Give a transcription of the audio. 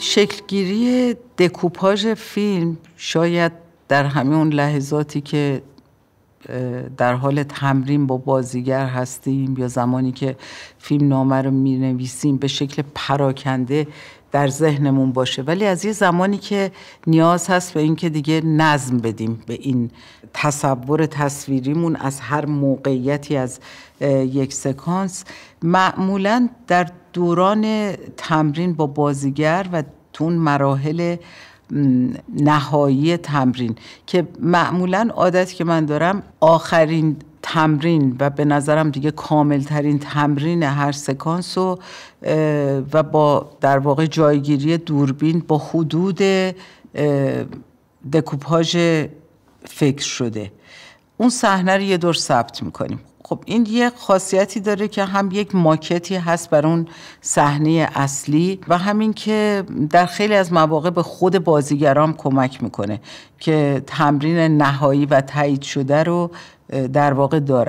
شکلگیری دکوپاژ فیلم شاید در اون لحظاتی که در حال تمرین با بازیگر هستیم یا زمانی که فیلم نامه رو می نویسیم به شکل پراکنده در ذهنمون باشه ولی از یه زمانی که نیاز هست به اینکه دیگه نظم بدیم به این تصور تصویریمون از هر موقعیتی از یک سکانس معمولا در دوران تمرین با بازیگر و اون مراحل نهایی تمرین که معمولا عادت که من دارم آخرین تمرین و به نظرم دیگه کامل ترین تمرین هر سکانس و و با در واقع جایگیری دوربین با حدود دکوپاژ فکر شده اون صحنه رو یه دور ثبت میکنیم خب این یه خاصیتی داره که هم یک ماکتی هست بر اون صحنه اصلی و همین که در خیلی از مواقع به خود بازیگرام کمک میکنه که تمرین نهایی و تایید شده رو در واقع دارن